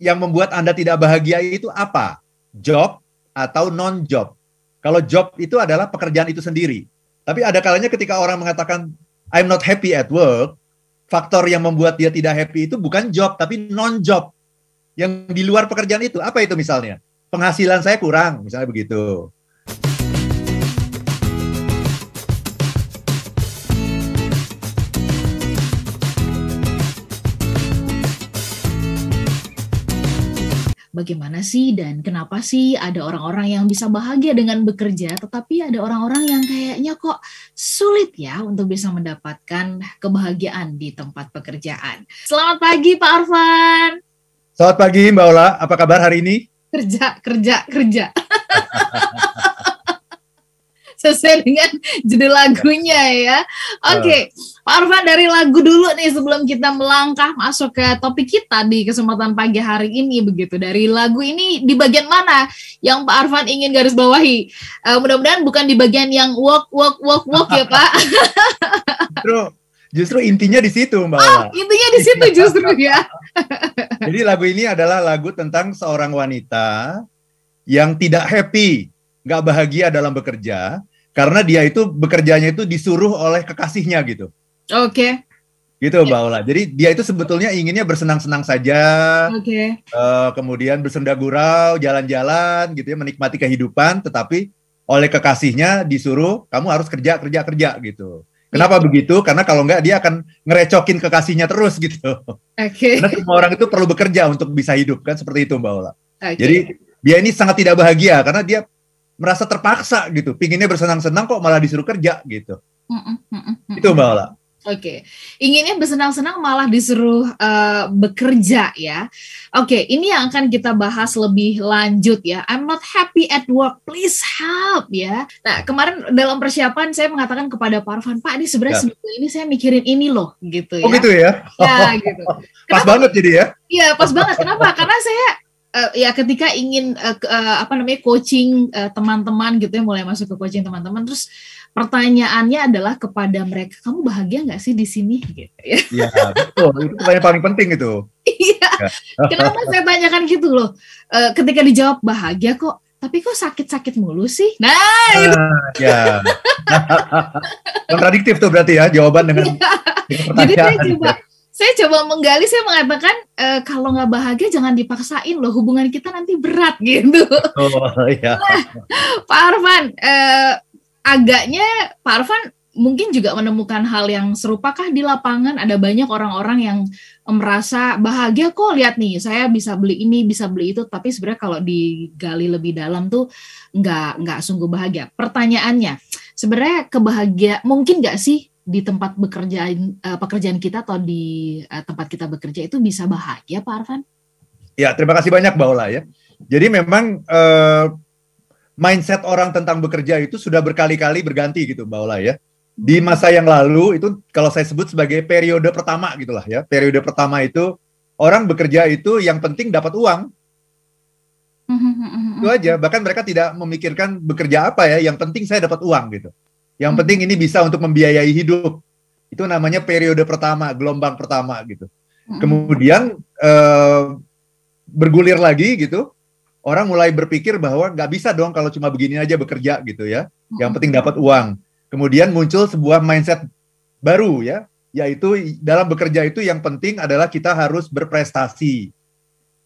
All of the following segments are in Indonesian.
yang membuat Anda tidak bahagia itu apa? Job atau non-job? Kalau job itu adalah pekerjaan itu sendiri. Tapi ada kalanya ketika orang mengatakan I'm not happy at work, faktor yang membuat dia tidak happy itu bukan job tapi non-job yang di luar pekerjaan itu. Apa itu misalnya? Penghasilan saya kurang, misalnya begitu bagaimana sih dan kenapa sih ada orang-orang yang bisa bahagia dengan bekerja, tetapi ada orang-orang yang kayaknya kok sulit ya untuk bisa mendapatkan kebahagiaan di tempat pekerjaan. Selamat pagi Pak Arfan. Selamat pagi Mbak Ola, apa kabar hari ini? Kerja, kerja, kerja. sesuai dengan judul lagunya ya. Oke, okay. Pak Arfan dari lagu dulu nih sebelum kita melangkah masuk ke topik kita di kesempatan pagi hari ini begitu. Dari lagu ini di bagian mana yang Pak Arfan ingin garis bawahi? Uh, mudah-mudahan bukan di bagian yang walk walk walk walk ya Pak. Bro justru intinya di situ mbak. Oh, intinya di situ justru ya. Jadi lagu ini adalah lagu tentang seorang wanita yang tidak happy, nggak bahagia dalam bekerja, karena dia itu bekerjanya itu disuruh oleh kekasihnya gitu. Oke. Okay. Gitu Mbak Ola. Jadi dia itu sebetulnya inginnya bersenang-senang saja. Oke. Okay. Uh, eh, kemudian bersenda gurau, jalan-jalan gitu ya, menikmati kehidupan, tetapi oleh kekasihnya disuruh kamu harus kerja, kerja, kerja gitu. Kenapa yeah. begitu? Karena kalau enggak dia akan ngerecokin kekasihnya terus gitu. Oke. Okay. Karena semua orang itu perlu bekerja untuk bisa hidup kan seperti itu Mbak Ola. Okay. Jadi dia ini sangat tidak bahagia karena dia merasa terpaksa gitu, pinginnya bersenang-senang kok malah disuruh kerja gitu. Mm -mm, Itu malah. Oke, okay. inginnya bersenang-senang malah disuruh uh, bekerja ya. Oke, okay, ini yang akan kita bahas lebih lanjut ya. I'm not happy at work, please help ya. Nah, kemarin dalam persiapan saya mengatakan kepada Parvan, Pak, ini sebenarnya ya. ini saya mikirin ini loh, gitu oh, ya. Oh gitu ya? Ya gitu. pas banget jadi ya? Iya, pas banget. Kenapa? Karena saya uh, ya ketika ingin uh, uh, apa namanya coaching teman-teman uh, gitu ya mulai masuk ke coaching teman-teman terus pertanyaannya adalah kepada mereka kamu bahagia nggak sih di sini gitu ya. Iya betul itu pertanyaan paling penting itu. Iya, iya. kenapa saya tanyakan gitu loh uh, ketika dijawab bahagia kok tapi kok sakit-sakit mulu sih? Nah, ah, itu uh, ya. Kontradiktif tuh berarti ya jawaban dengan, iya. dengan pertanyaan. Jadi saya coba gitu saya coba menggali saya mengatakan e, kalau nggak bahagia jangan dipaksain loh hubungan kita nanti berat gitu oh, iya. nah, Pak Arfan e, agaknya Pak Arfan mungkin juga menemukan hal yang serupakah di lapangan ada banyak orang-orang yang eh, merasa bahagia kok lihat nih saya bisa beli ini bisa beli itu tapi sebenarnya kalau digali lebih dalam tuh nggak nggak sungguh bahagia pertanyaannya sebenarnya kebahagia mungkin nggak sih di tempat bekerjaan uh, eh, pekerjaan kita atau di uh, tempat kita bekerja itu bisa bahagia Pak Arfan? Ya, terima kasih banyak Mbak Ola ya. Jadi memang uh, mindset orang tentang bekerja itu sudah berkali-kali berganti gitu Mbak Ola ya. Di hmm. masa yang lalu itu kalau saya sebut sebagai periode pertama gitulah ya. Periode pertama itu orang bekerja itu yang penting dapat uang. Hmm, hmm, itu aja, bahkan mereka tidak memikirkan bekerja apa ya, yang penting saya dapat uang gitu. Yang hmm. penting ini bisa untuk membiayai hidup. Itu namanya periode pertama, gelombang pertama gitu. Hmm. Kemudian eh, bergulir lagi gitu, orang mulai berpikir bahwa nggak bisa dong kalau cuma begini aja bekerja gitu ya. Yang hmm. penting dapat uang. Kemudian muncul sebuah mindset baru ya, yaitu dalam bekerja itu yang penting adalah kita harus berprestasi,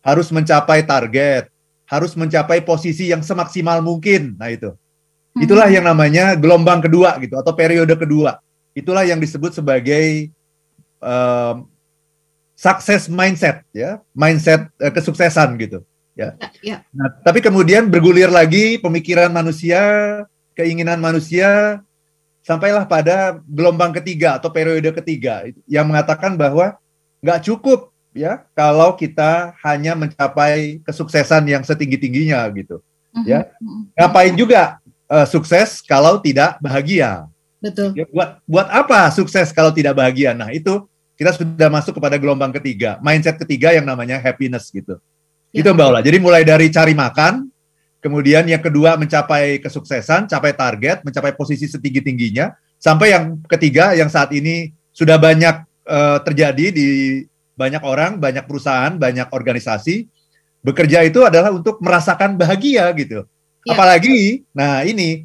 harus mencapai target, harus mencapai posisi yang semaksimal mungkin. Nah itu. Itulah mm-hmm. yang namanya gelombang kedua gitu atau periode kedua. Itulah yang disebut sebagai um, success mindset ya, mindset uh, kesuksesan gitu ya. ya, ya. Nah, tapi kemudian bergulir lagi pemikiran manusia, keinginan manusia sampailah pada gelombang ketiga atau periode ketiga yang mengatakan bahwa nggak cukup ya kalau kita hanya mencapai kesuksesan yang setinggi tingginya gitu mm-hmm. ya mm-hmm. ngapain juga uh, sukses kalau tidak bahagia. Betul. Ya, buat buat apa sukses kalau tidak bahagia? Nah, itu kita sudah masuk kepada gelombang ketiga, mindset ketiga yang namanya happiness gitu. Ya. Itu Mbak Ola. Jadi mulai dari cari makan, kemudian yang kedua mencapai kesuksesan, capai target, mencapai posisi setinggi-tingginya, sampai yang ketiga yang saat ini sudah banyak uh, terjadi di banyak orang, banyak perusahaan, banyak organisasi, bekerja itu adalah untuk merasakan bahagia gitu. Ya. Apalagi, nah ini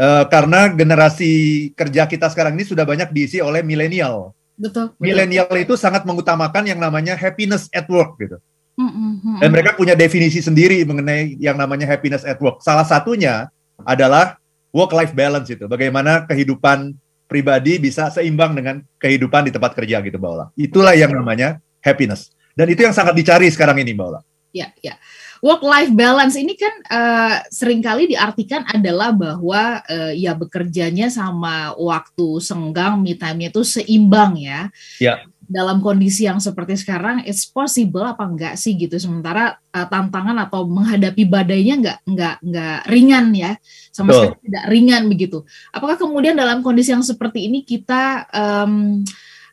uh, karena generasi kerja kita sekarang ini sudah banyak diisi oleh milenial. Betul. Milenial itu sangat mengutamakan yang namanya happiness at work gitu. Mm -hmm. Dan mereka punya definisi sendiri mengenai yang namanya happiness at work. Salah satunya adalah work life balance itu. Bagaimana kehidupan pribadi bisa seimbang dengan kehidupan di tempat kerja gitu, Mbak Ola. Itulah yang namanya happiness. Dan itu yang sangat dicari sekarang ini, Mbak Ola. Ya, ya work life balance ini kan uh, seringkali diartikan adalah bahwa uh, ya bekerjanya sama waktu senggang me time itu seimbang ya. Ya. Dalam kondisi yang seperti sekarang it's possible apa enggak sih gitu sementara uh, tantangan atau menghadapi badainya enggak enggak enggak ringan ya. Sama sekali tidak ringan begitu. Apakah kemudian dalam kondisi yang seperti ini kita um,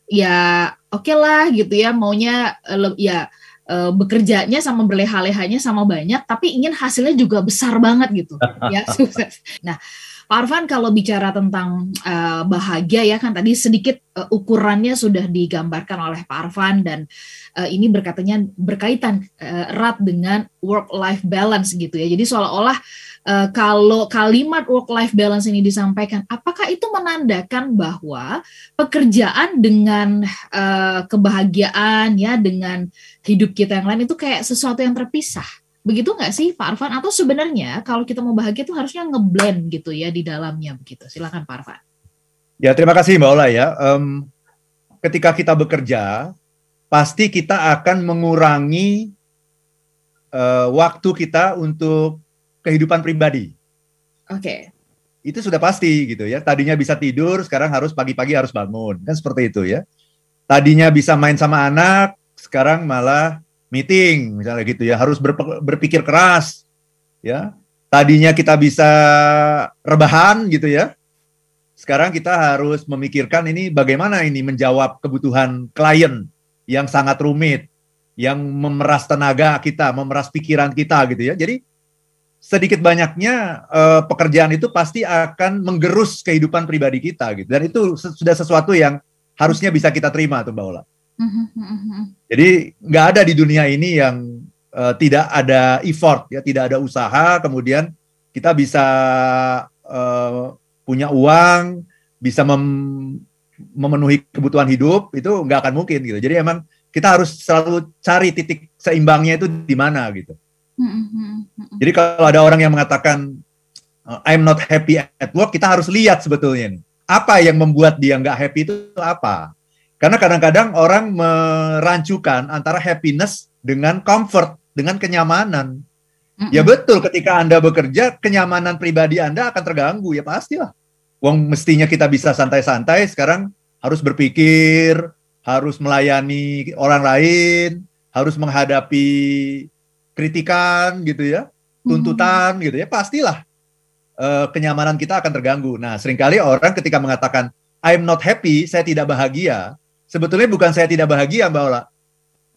ya oke okay lah gitu ya maunya uh, ya Eh, bekerjanya sama berleha-lehanya sama banyak tapi ingin hasilnya juga besar banget gitu ya sukses. Nah, Pak Arvan kalau bicara tentang uh, bahagia ya kan tadi sedikit uh, ukurannya sudah digambarkan oleh Pak Arvan dan uh, ini berkatanya berkaitan uh, erat dengan work life balance gitu ya. Jadi seolah-olah uh, kalau kalimat work life balance ini disampaikan, apakah itu menandakan bahwa pekerjaan dengan uh, kebahagiaan ya dengan hidup kita yang lain itu kayak sesuatu yang terpisah? Begitu nggak sih Pak Arfan? Atau sebenarnya kalau kita mau bahagia itu harusnya ngeblend gitu ya di dalamnya begitu. Silakan Pak Arfan. Ya terima kasih Mbak Ola ya. Um, ketika kita bekerja pasti kita akan mengurangi uh, waktu kita untuk kehidupan pribadi. Oke. Okay. Itu sudah pasti gitu ya. Tadinya bisa tidur, sekarang harus pagi-pagi harus bangun. Kan seperti itu ya. Tadinya bisa main sama anak, sekarang malah meeting misalnya gitu ya. Harus berpikir keras ya. Tadinya kita bisa rebahan gitu ya. Sekarang kita harus memikirkan ini bagaimana ini menjawab kebutuhan klien yang sangat rumit, yang memeras tenaga kita, memeras pikiran kita gitu ya. Jadi sedikit banyaknya uh, pekerjaan itu pasti akan menggerus kehidupan pribadi kita gitu dan itu sudah sesuatu yang harusnya bisa kita terima tuh mbak Ola. Jadi nggak ada di dunia ini yang uh, tidak ada effort ya tidak ada usaha kemudian kita bisa uh, punya uang bisa mem memenuhi kebutuhan hidup itu nggak akan mungkin gitu. Jadi emang kita harus selalu cari titik seimbangnya itu di mana gitu. Jadi kalau ada orang yang mengatakan uh, I'm not happy at work, kita harus lihat sebetulnya apa yang membuat dia nggak happy itu apa. Karena kadang-kadang orang merancukan antara happiness dengan comfort, dengan kenyamanan. Ya Mm-mm. Ya betul, ketika Anda bekerja, kenyamanan pribadi Anda akan terganggu, ya pastilah. Wong mestinya kita bisa santai-santai, sekarang harus berpikir, harus melayani orang lain, harus menghadapi kritikan gitu ya, tuntutan hmm. gitu ya, pastilah uh, kenyamanan kita akan terganggu. Nah, seringkali orang ketika mengatakan I'm not happy, saya tidak bahagia, sebetulnya bukan saya tidak bahagia, Mbak Ola.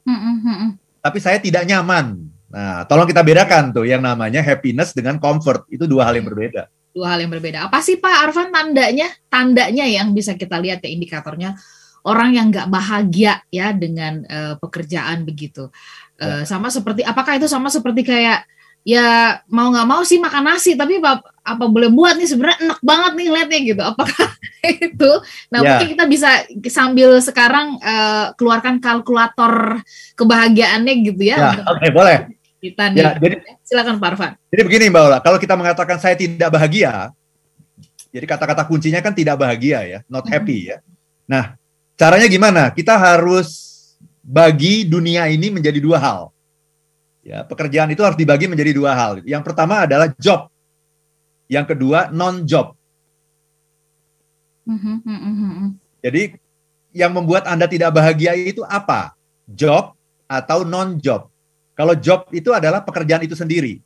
Hmm hmm, hmm, hmm, tapi saya tidak nyaman. Nah, tolong kita bedakan tuh yang namanya happiness dengan comfort. Itu dua hal yang berbeda. Dua hal yang berbeda. Apa sih Pak Arvan tandanya? Tandanya yang bisa kita lihat ya indikatornya orang yang nggak bahagia ya dengan uh, pekerjaan begitu. Uh, ya. Sama seperti apakah itu sama seperti kayak ya mau nggak mau sih makan nasi tapi apa, apa boleh buat nih sebenarnya enak banget nih lihatnya gitu. Apakah itu? Nah ya. mungkin kita bisa sambil sekarang uh, keluarkan kalkulator kebahagiaannya gitu ya. ya Oke okay, boleh. Kita ya, nih. Ya, jadi, Silakan Pak Arfan. Jadi begini Mbak Ola, kalau kita mengatakan saya tidak bahagia, jadi kata-kata kuncinya kan tidak bahagia ya, not happy ya. Nah, Caranya gimana? Kita harus bagi dunia ini menjadi dua hal. Ya, pekerjaan itu harus dibagi menjadi dua hal. Yang pertama adalah job. Yang kedua non job. Mhm, mhm, mhm, Jadi yang membuat Anda tidak bahagia itu apa? Job atau non job? Kalau job itu adalah pekerjaan itu sendiri.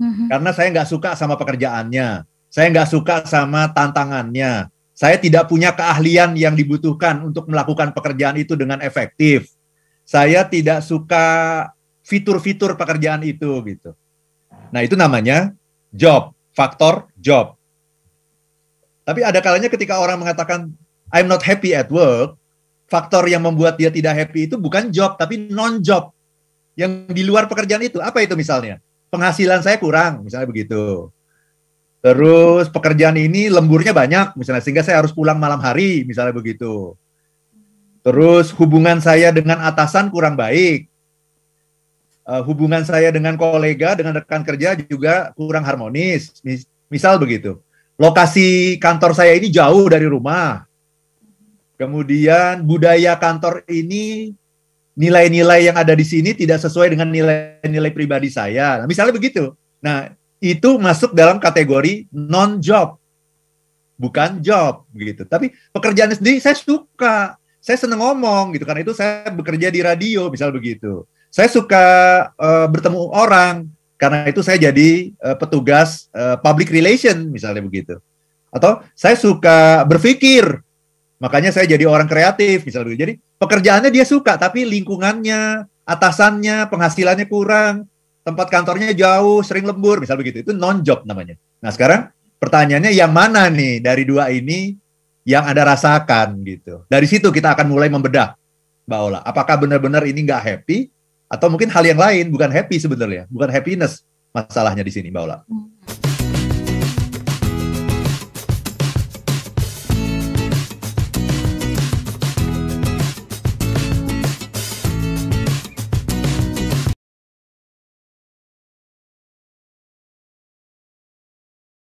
Karena saya nggak suka sama pekerjaannya. Saya nggak suka sama tantangannya saya tidak punya keahlian yang dibutuhkan untuk melakukan pekerjaan itu dengan efektif. Saya tidak suka fitur-fitur pekerjaan itu gitu. Nah, itu namanya job, faktor job. Tapi ada kalanya ketika orang mengatakan I'm not happy at work, faktor yang membuat dia tidak happy itu bukan job tapi non job yang di luar pekerjaan itu. Apa itu misalnya? Penghasilan saya kurang, misalnya begitu Terus pekerjaan ini lemburnya banyak, misalnya sehingga saya harus pulang malam hari, misalnya begitu. Terus hubungan saya dengan atasan kurang baik. Uh, hubungan saya dengan kolega, dengan rekan kerja juga kurang harmonis, mis misal begitu. Lokasi kantor saya ini jauh dari rumah. Kemudian budaya kantor ini nilai-nilai yang ada di sini tidak sesuai dengan nilai-nilai pribadi saya. Nah, misalnya begitu. Nah, itu masuk dalam kategori non job bukan job gitu tapi pekerjaan sendiri saya suka saya seneng ngomong gitu karena itu saya bekerja di radio misal begitu saya suka uh, bertemu orang karena itu saya jadi uh, petugas uh, public relation misalnya begitu atau saya suka berpikir makanya saya jadi orang kreatif misalnya begitu. jadi pekerjaannya dia suka tapi lingkungannya atasannya penghasilannya kurang tempat kantornya jauh, sering lembur, misal begitu. Itu non job namanya. Nah, sekarang pertanyaannya yang mana nih dari dua ini yang Anda rasakan gitu. Dari situ kita akan mulai membedah Mbak Ola. Apakah benar-benar ini nggak happy atau mungkin hal yang lain bukan happy sebenarnya, bukan happiness masalahnya di sini Mbak Ola. Hmm.